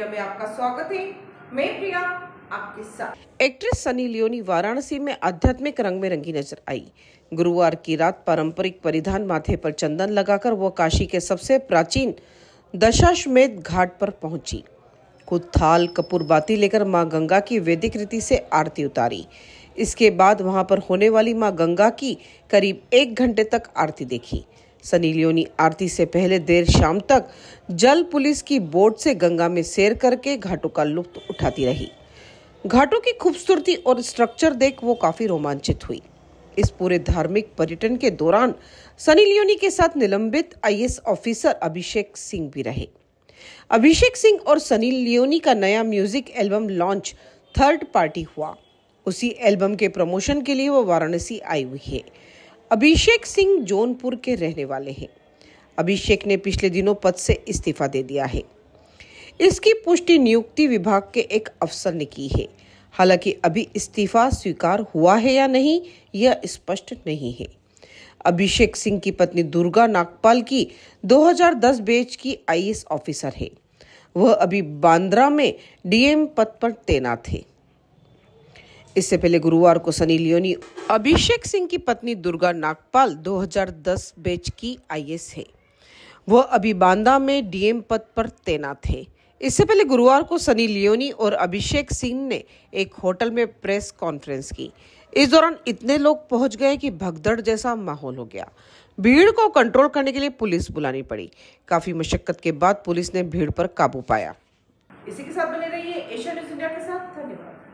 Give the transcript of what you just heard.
video में आपका स्वागत है मैं प्रिया आपके साथ एक्ट्रेस सनी लियोनी वाराणसी में आध्यात्मिक रंग में रंगी नजर आई गुरुवार की रात पारंपरिक परिधान माथे पर चंदन लगाकर वह काशी के सबसे प्राचीन दशाश्वेध घाट पर पहुंची खुद थाल कपूर बाती लेकर मां गंगा की वैदिक रीति से आरती उतारी इसके बाद वहां पर होने वाली मां गंगा की करीब एक घंटे तक आरती देखी सनी लियोनी आरती से पहले देर शाम तक जल पुलिस की बोट से गंगा में सैर करके घाटों का लुत्फ उठाती रही घाटों की खूबसूरती और स्ट्रक्चर देख वो काफी रोमांचित हुई इस पूरे धार्मिक पर्यटन के दौरान सनी लियोनी के साथ निलंबित आई ऑफिसर अभिषेक सिंह भी रहे अभिषेक सिंह और सनी लियोनी का नया music album launch third party हुआ उसी एल्बम के प्रमोशन के लिए वो वाराणसी आई हुई है अभिषेक सिंह जौनपुर के रहने वाले हैं अभिषेक ने पिछले दिनों पद से इस्तीफा दे दिया है इसकी पुष्टि नियुक्ति विभाग के एक अफसर ने की है हालांकि अभी इस्तीफा स्वीकार हुआ है या नहीं यह स्पष्ट नहीं है अभिषेक सिंह की पत्नी दुर्गा नागपाल की 2010 बैच की आईएएस ऑफिसर है वह अभी बांद्रा में डीएम पद पर तैनात है इससे पहले गुरुवार को सनी लियोनी अभिषेक सिंह की पत्नी दुर्गा नागपाल 2010 बैच की आईएएस है वह अभी बांदा में डीएम पद पर तैनात है इससे पहले गुरुवार को सनी लियोनी और अभिषेक सिंह ने एक होटल में प्रेस कॉन्फ्रेंस की इस दौरान इतने लोग पहुंच गए कि भगदड़ जैसा माहौल हो गया भीड़ को कंट्रोल करने के लिए पुलिस बुलानी पड़ी काफी मशक्कत के बाद पुलिस ने भीड़ पर काबू पाया इसी के साथ बने रहिए एशिया न्यूज इंडिया के साथ धन्यवाद